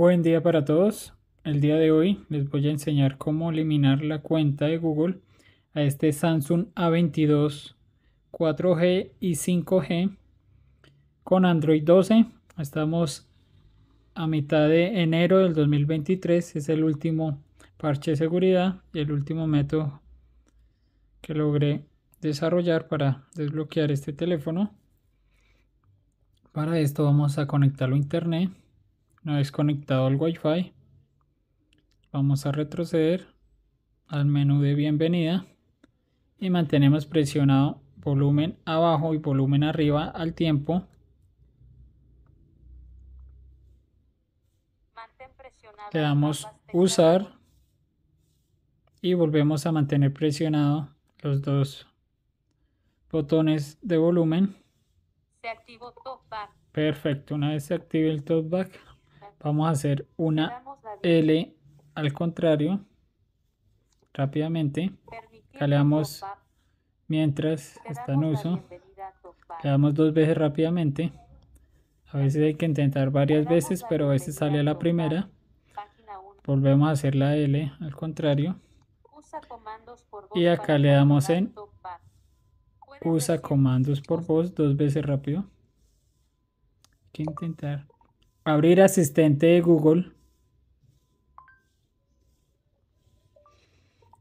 Buen día para todos. El día de hoy les voy a enseñar cómo eliminar la cuenta de Google a este Samsung A22 4G y 5G con Android 12. Estamos a mitad de enero del 2023. Es el último parche de seguridad y el último método que logré desarrollar para desbloquear este teléfono. Para esto vamos a conectarlo a internet una vez conectado al wifi vamos a retroceder al menú de bienvenida y mantenemos presionado volumen abajo y volumen arriba al tiempo. Le damos usar y volvemos a mantener presionado los dos botones de volumen. Perfecto, una vez se active el top back, Vamos a hacer una L al contrario rápidamente. le damos mientras está en uso. Le damos dos veces rápidamente. A veces hay que intentar varias veces, pero a veces sale a la primera. Volvemos a hacer la L al contrario. Y acá le damos en usa comandos por voz dos veces rápido. Hay que intentar abrir asistente de Google,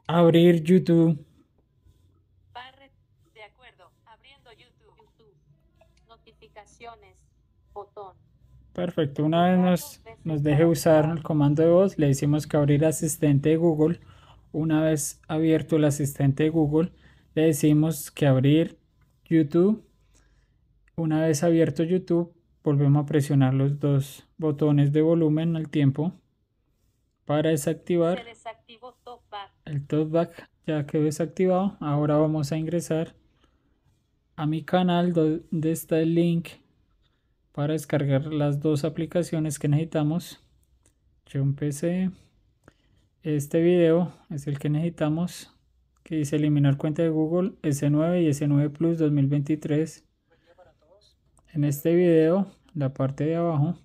abrir YouTube. de acuerdo, abriendo YouTube. Notificaciones, Perfecto, una vez nos, nos deje usar el comando de voz, le decimos que abrir asistente de Google. Una vez abierto el asistente de Google, le decimos que abrir YouTube. Una vez abierto YouTube, volvemos a presionar los dos botones de volumen al tiempo para desactivar top back. el topback ya quedó desactivado ahora vamos a ingresar a mi canal donde está el link para descargar las dos aplicaciones que necesitamos yo empecé este video es el que necesitamos que dice eliminar cuenta de Google S9 y S9 Plus 2023 en este video, la parte de abajo,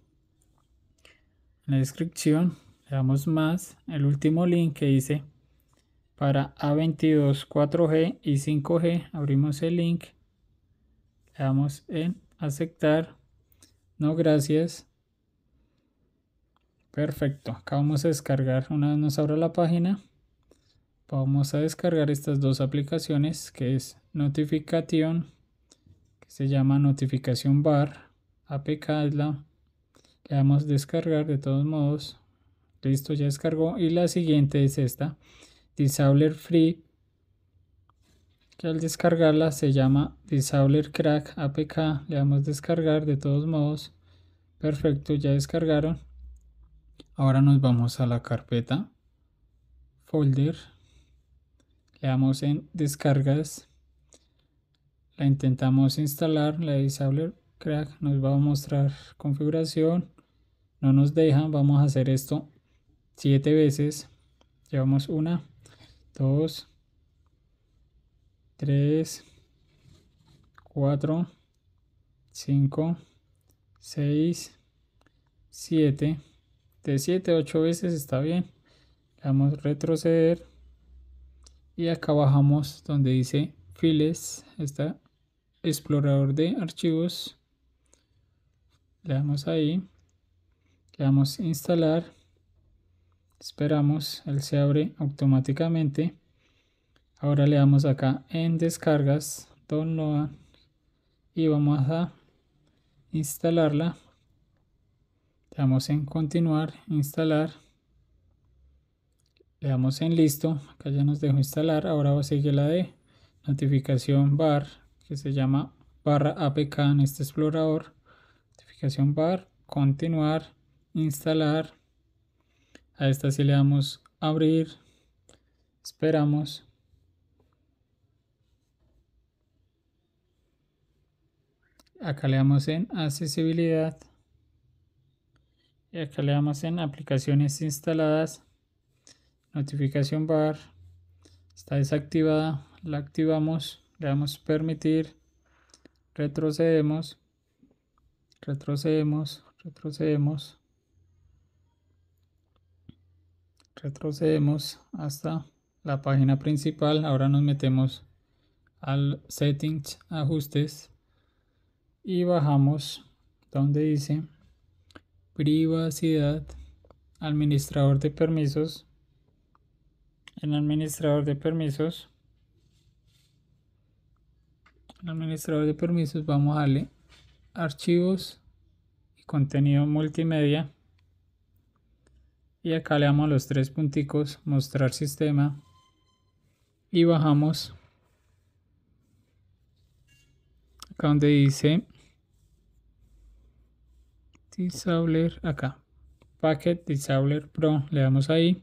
en la descripción, le damos más, el último link que dice para A22 4G y 5G, abrimos el link, le damos en aceptar, no gracias, perfecto, acá vamos a descargar, una vez nos abra la página, vamos a descargar estas dos aplicaciones que es Notification se llama notificación bar apk es la le damos descargar de todos modos listo ya descargó y la siguiente es esta disabler free que al descargarla se llama disabler crack apk le damos descargar de todos modos perfecto ya descargaron ahora nos vamos a la carpeta folder le damos en descargas la intentamos instalar la de disabler crack nos va a mostrar configuración no nos dejan vamos a hacer esto siete veces llevamos una 2, 3, 4, 5, 6, 7. de 7 a 8 veces está bien le damos retroceder y acá bajamos donde dice files bien explorador de archivos. Le damos ahí. Le damos instalar. Esperamos. Él se abre automáticamente. Ahora le damos acá en descargas. Download. Y vamos a instalarla. Le damos en continuar. Instalar. Le damos en listo. Acá ya nos dejó instalar. Ahora a seguir la de notificación bar que se llama barra apk en este explorador notificación bar continuar instalar a esta sí le damos abrir esperamos acá le damos en accesibilidad y acá le damos en aplicaciones instaladas notificación bar está desactivada la activamos le damos permitir, retrocedemos, retrocedemos, retrocedemos, retrocedemos hasta la página principal. Ahora nos metemos al settings, ajustes y bajamos donde dice privacidad, administrador de permisos. En administrador de permisos administrador de permisos vamos a darle archivos y contenido multimedia. Y acá le damos los tres punticos, mostrar sistema. Y bajamos acá donde dice Disabler, acá. Packet Disabler Pro. Le damos ahí.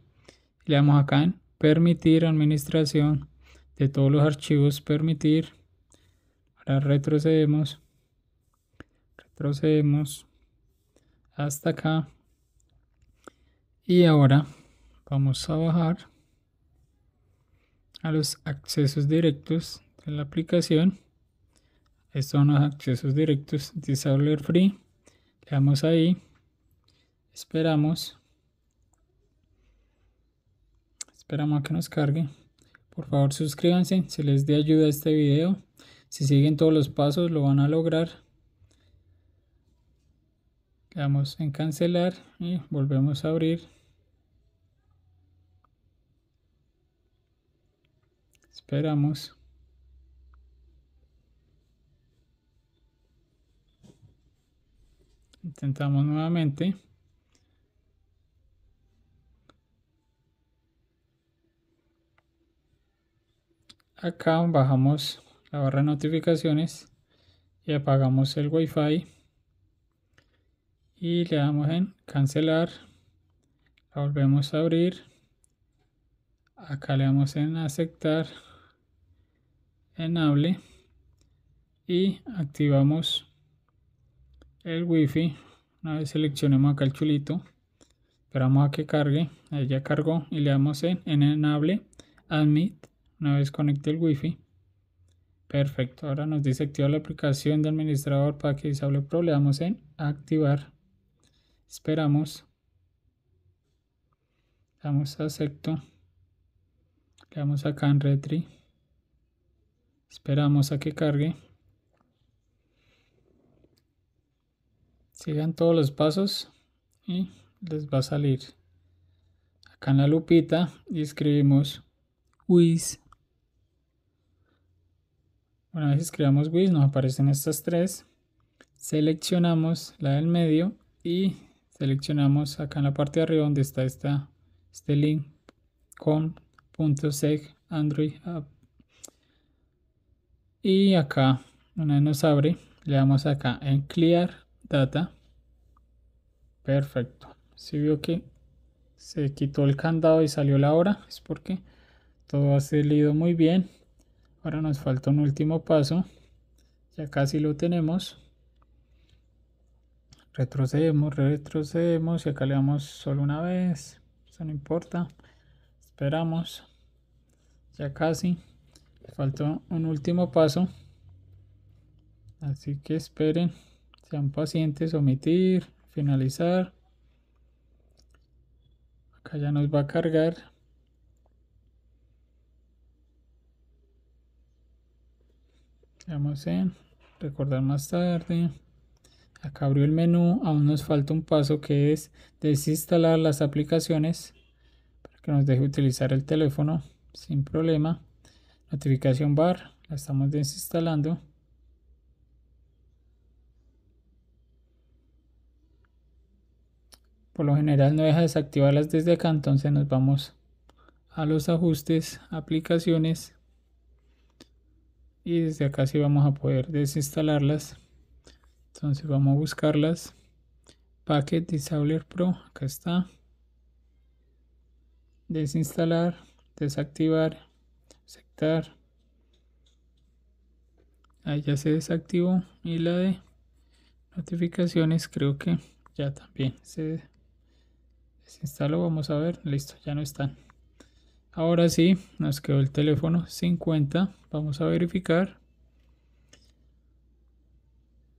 Le damos acá en permitir administración de todos los archivos. Permitir retrocedemos. Retrocedemos hasta acá. Y ahora vamos a bajar a los accesos directos de la aplicación. Estos son los accesos directos. de disabler Free. Le damos ahí. Esperamos. Esperamos a que nos cargue. Por favor suscríbanse si les dé ayuda este video. Si siguen todos los pasos lo van a lograr. damos en cancelar y volvemos a abrir. Esperamos. Intentamos nuevamente. Acá bajamos la barra de notificaciones y apagamos el wifi y le damos en cancelar la volvemos a abrir acá le damos en aceptar enable y activamos el wifi una vez seleccionemos acá el chulito esperamos a que cargue ahí ya cargó y le damos en enable admit una vez conecte el wifi Perfecto, ahora nos dice activar la aplicación de administrador para que Disable problema. Le damos en activar. Esperamos. Damos a acepto. Le damos acá en retry. Esperamos a que cargue. Sigan todos los pasos y les va a salir. Acá en la lupita y escribimos WIS una vez creamos width nos aparecen estas tres. Seleccionamos la del medio y seleccionamos acá en la parte de arriba donde está esta, este link con .seg android app. Y acá, una vez nos abre, le damos acá en clear data. Perfecto. Si vio que se quitó el candado y salió la hora, es porque todo ha salido muy bien. Ahora nos falta un último paso. Ya casi lo tenemos. Retrocedemos, retrocedemos y acá le damos solo una vez. Eso no importa. Esperamos. Ya casi. Faltó un último paso. Así que esperen. Sean pacientes. Omitir. Finalizar acá ya nos va a cargar Vamos en recordar más tarde. Acá abrió el menú. Aún nos falta un paso que es desinstalar las aplicaciones para que nos deje utilizar el teléfono sin problema. Notificación bar. La estamos desinstalando. por lo general no deja desactivarlas desde acá entonces nos vamos a los ajustes aplicaciones y desde acá sí vamos a poder desinstalarlas entonces vamos a buscarlas packet disabler pro acá está desinstalar desactivar aceptar ahí ya se desactivó y la de notificaciones creo que ya también se desinstaló vamos a ver listo ya no están Ahora sí, nos quedó el teléfono 50. Vamos a verificar.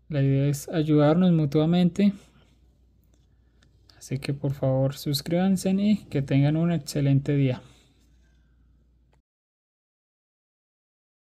La idea es ayudarnos mutuamente. Así que por favor suscríbanse y que tengan un excelente día.